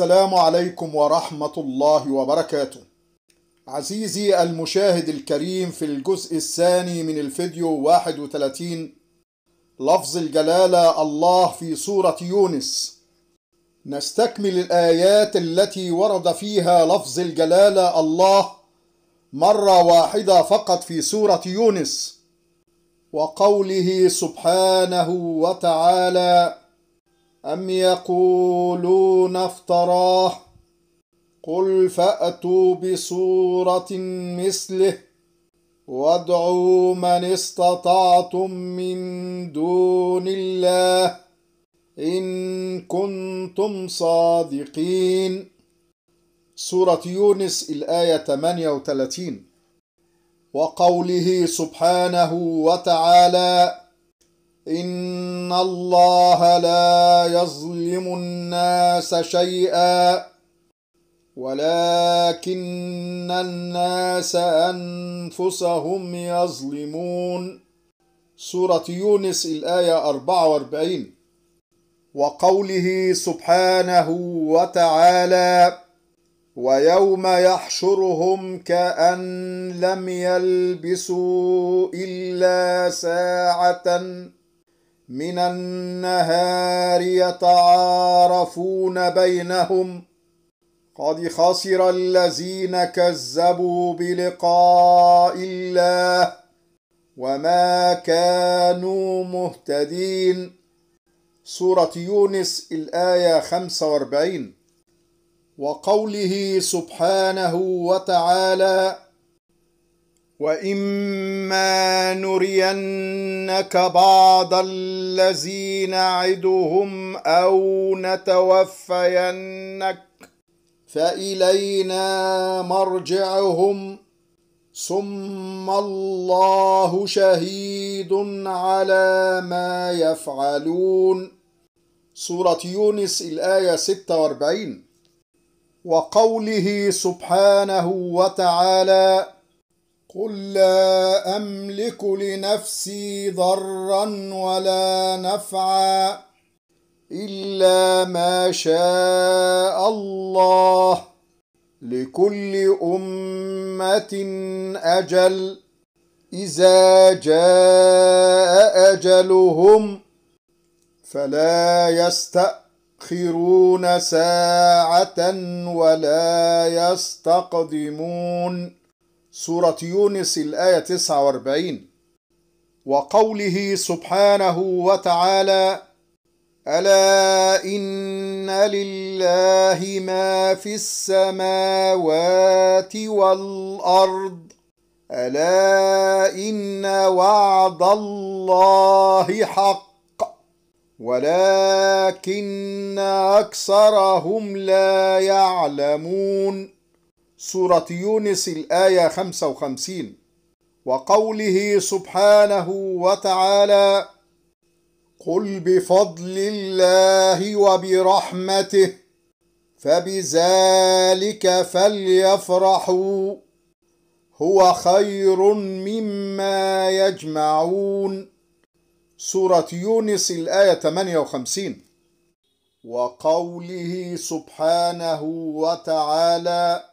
السلام عليكم ورحمة الله وبركاته. عزيزي المشاهد الكريم في الجزء الثاني من الفيديو 31 لفظ الجلالة الله في سورة يونس. نستكمل الآيات التي ورد فيها لفظ الجلالة الله مرة واحدة فقط في سورة يونس. وقوله سبحانه وتعالى: أم يقولون افتراه قل فأتوا بصورة مثله وادعوا من استطعتم من دون الله إن كنتم صادقين سورة يونس الآية 38 وقوله سبحانه وتعالى إن الله لا يظلم الناس شيئا ولكن الناس أنفسهم يظلمون سورة يونس الآية 44 وقوله سبحانه وتعالى ويوم يحشرهم كأن لم يلبسوا إلا ساعةً من النهار يتعارفون بينهم قد خسر الذين كذبوا بلقاء الله وما كانوا مهتدين سورة يونس الآية 45 وقوله سبحانه وتعالى واما نرينك بعض الذي نعدهم او نتوفينك فالينا مرجعهم ثم الله شهيد على ما يفعلون سوره يونس الايه 46 وقوله سبحانه وتعالى قل لا أملك لنفسي ضرا ولا نفعا إلا ما شاء الله لكل أمة أجل إذا جاء أجلهم فلا يستأخرون ساعة ولا يستقدمون سورة يونس الآية 49 وقوله سبحانه وتعالى ألا إن لله ما في السماوات والأرض ألا إن وعد الله حق ولكن أكثرهم لا يعلمون سورة يونس الآية 55 وقوله سبحانه وتعالى قل بفضل الله وبرحمته فبذلك فليفرحوا هو خير مما يجمعون سورة يونس الآية 58 وقوله سبحانه وتعالى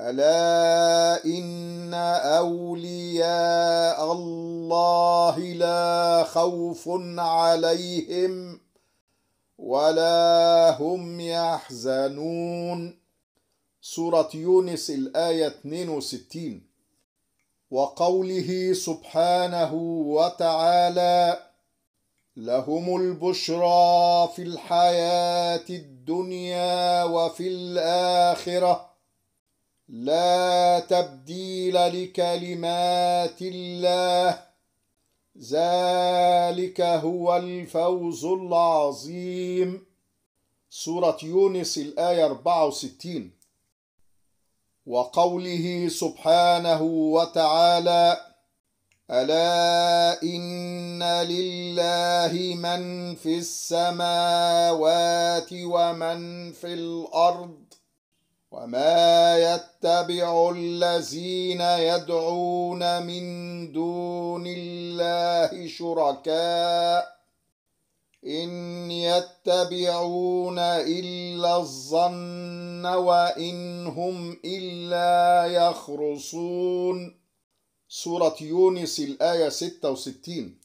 ألا إن أولياء الله لا خوف عليهم ولا هم يحزنون سورة يونس الآية 62 وقوله سبحانه وتعالى لهم البشرى في الحياة الدنيا وفي الآخرة لا تبديل لكلمات الله ذلك هو الفوز العظيم سورة يونس الآية 64 وقوله سبحانه وتعالى ألا إن لله من في السماوات ومن في الأرض وما يتبع الذين يدعون من دون الله شركاء إن يتبعون إلا الظن وإن هم إلا يخرصون سورة يونس الآية 66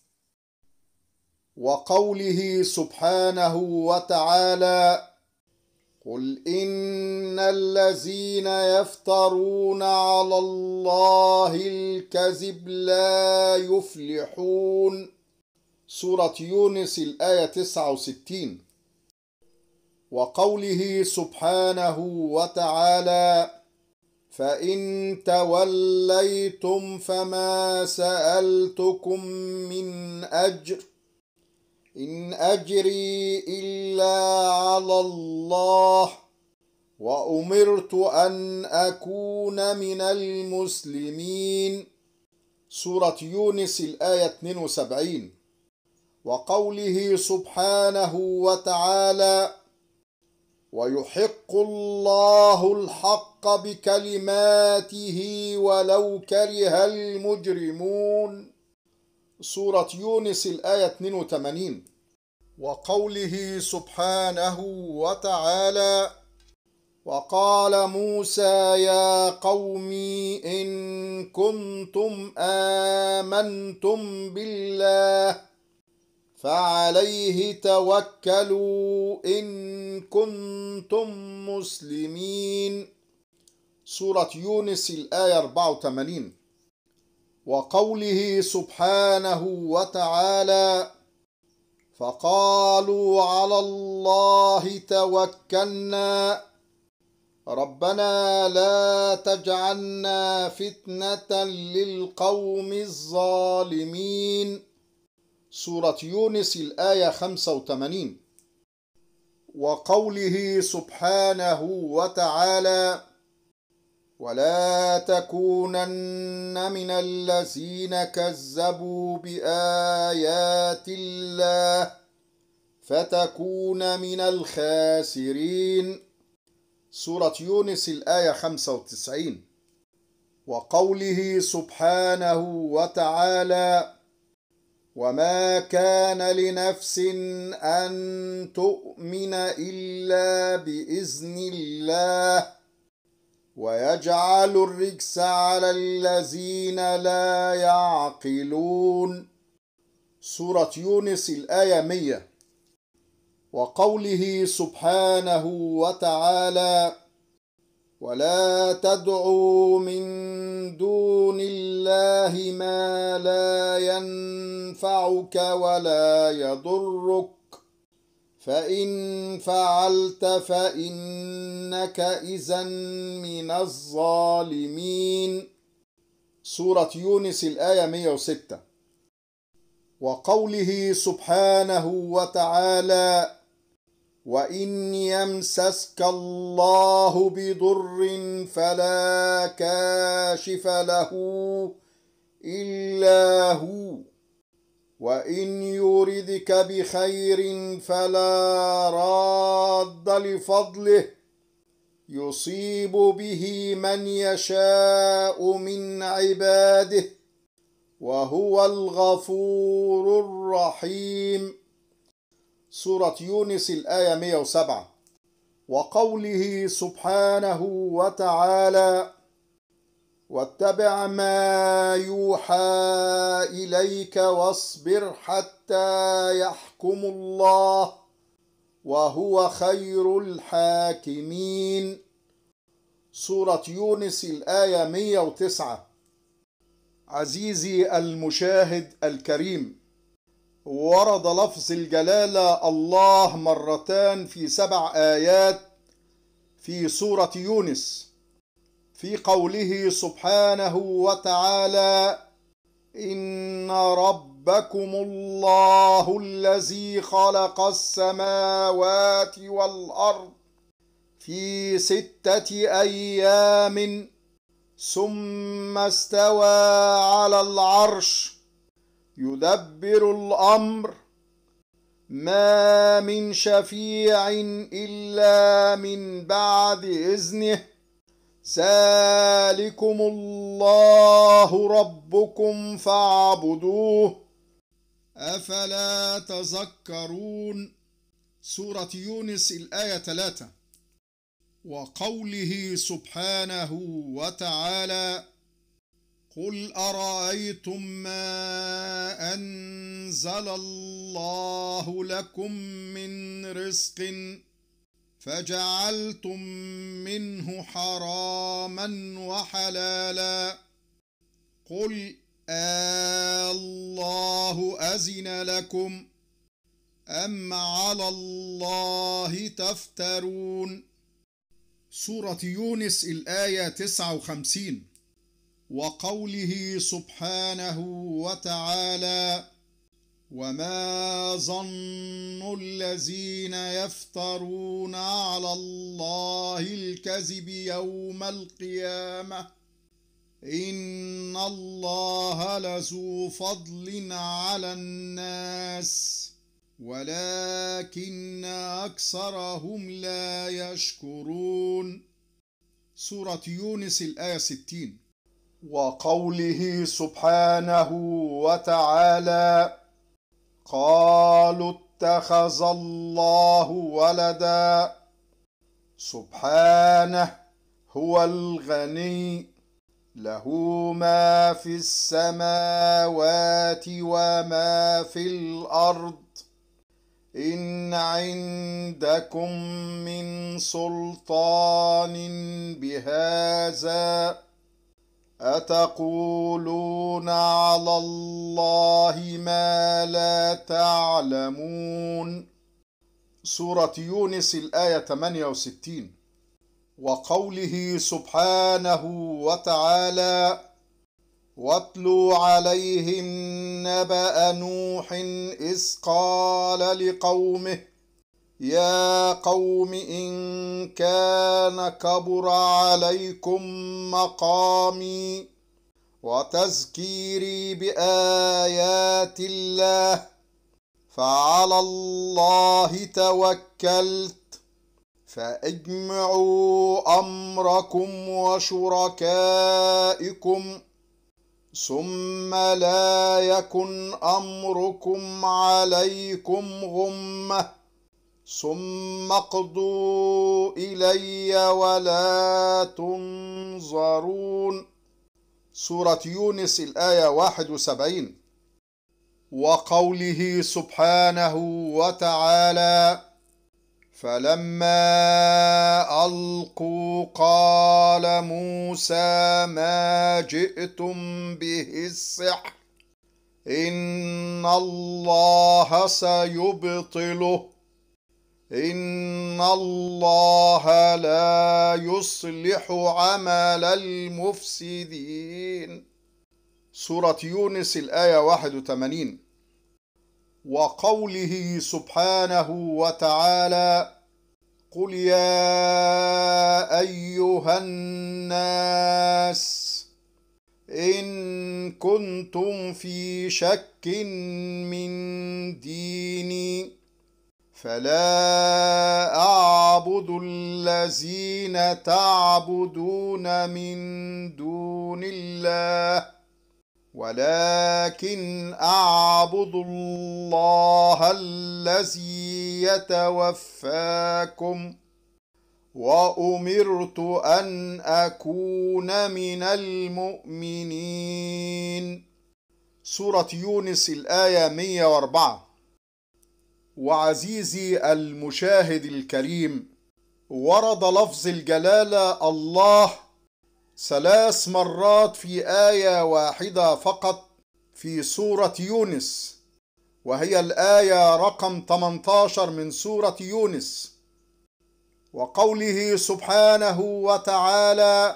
وقوله سبحانه وتعالى قل إن الذين يفترون على الله الكذب لا يفلحون سورة يونس الآية 69 وقوله سبحانه وتعالى فإن توليتم فما سألتكم من أجر إن أجري إلا على الله وأمرت أن أكون من المسلمين سورة يونس الآية 72 وقوله سبحانه وتعالى ويحق الله الحق بكلماته ولو كره المجرمون سورة يونس الآية 82 وقوله سبحانه وتعالى وقال موسى يا قوم إن كنتم آمنتم بالله فعليه توكلوا إن كنتم مسلمين سورة يونس الآية 84 وقوله سبحانه وتعالى فقالوا على الله توكلنا ربنا لا تجعلنا فتنه للقوم الظالمين سوره يونس الايه 85 وقوله سبحانه وتعالى ولا تكونن من الذين كذبوا بآيات الله فتكون من الخاسرين سورة يونس الآية 95 وقوله سبحانه وتعالى وما كان لنفس أن تؤمن إلا بإذن الله ويجعل الرجس على الذين لا يعقلون سورة يونس الآية 100 وقوله سبحانه وتعالى ولا تدعوا من دون الله ما لا ينفعك ولا يضرك فإن فعلت فإنك إذا من الظالمين سورة يونس الآية 106 وقوله سبحانه وتعالى وإن يمسسك الله بضر فلا كاشف له إلا هو وإن يردك بخير فلا راد لفضله يصيب به من يشاء من عباده وهو الغفور الرحيم سورة يونس الآية 107 وقوله سبحانه وتعالى واتبع ما يوحى اليك واصبر حتى يحكم الله وهو خير الحاكمين سوره يونس الايه 109 عزيزي المشاهد الكريم ورد لفظ الجلاله الله مرتان في سبع ايات في سوره يونس في قوله سبحانه وتعالى ان ربكم الله الذي خلق السماوات والارض في سته ايام ثم استوى على العرش يدبر الامر ما من شفيع الا من بعد اذنه سالكم الله ربكم فاعبدوه أفلا تذكرون سورة يونس الآية 3 وقوله سبحانه وتعالى قل أرأيتم ما أنزل الله لكم من رزق فجعلتم منه حراما وحلالا قل آه الله أزن لكم أم على الله تفترون سورة يونس الآية 59 وقوله سبحانه وتعالى وما ظن الذين يفترون على الله الكذب يوم القيامه إن الله لذو فضل على الناس ولكن أكثرهم لا يشكرون سورة يونس الآية 60 وقوله سبحانه وتعالى قالوا اتخذ الله ولدا سبحانه هو الغني له ما في السماوات وما في الارض ان عندكم من سلطان بهذا أتقولون على الله ما لا تعلمون سورة يونس الآية 68 وقوله سبحانه وتعالى واتل عليهم نبأ نوح إذ قال لقومه يا قوم إن كان كبر عليكم مقامي وتذكيري بآيات الله فعلى الله توكلت فاجمعوا أمركم وشركائكم ثم لا يكن أمركم عليكم غمه ثم اقضوا إلي ولا تنظرون سورة يونس الآية 71 وقوله سبحانه وتعالى فلما ألقوا قال موسى ما جئتم به السحر إن الله سيبطله إن الله لا يصلح عمل المفسدين سورة يونس الآية 81 وقوله سبحانه وتعالى قل يا أيها الناس إن كنتم في شك من ديني فلا أعبد الذين تعبدون من دون الله ولكن أعبد الله الذي يتوفاكم وأمرت أن أكون من المؤمنين سورة يونس الآية 104 وعزيزي المشاهد الكريم ورد لفظ الجلاله الله ثلاث مرات في ايه واحده فقط في سوره يونس وهي الايه رقم 18 من سوره يونس وقوله سبحانه وتعالى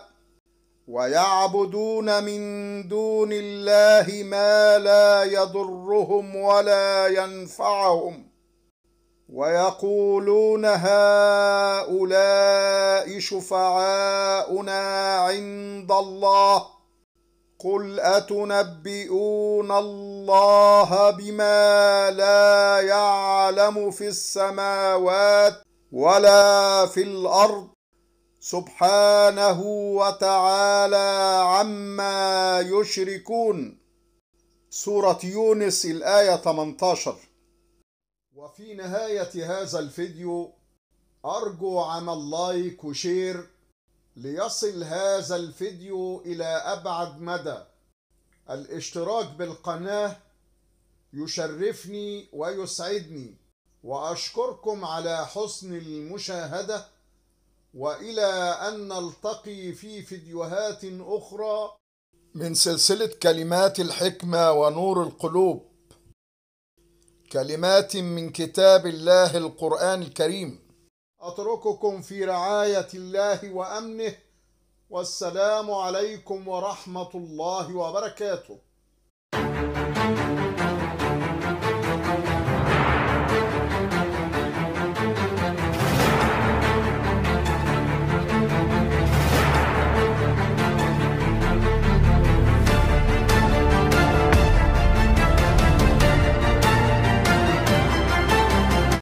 ويعبدون من دون الله ما لا يضرهم ولا ينفعهم ويقولون هؤلاء شفعاؤنا عند الله قل أتنبئون الله بما لا يعلم في السماوات ولا في الأرض سبحانه وتعالى عما يشركون سورة يونس الآية 18 وفي نهاية هذا الفيديو أرجو عمل لايك وشير ليصل هذا الفيديو إلى أبعد مدى الاشتراك بالقناة يشرفني ويسعدني وأشكركم على حسن المشاهدة وإلى أن نلتقي في فيديوهات أخرى من سلسلة كلمات الحكمة ونور القلوب كلمات من كتاب الله القرآن الكريم أترككم في رعاية الله وأمنه والسلام عليكم ورحمة الله وبركاته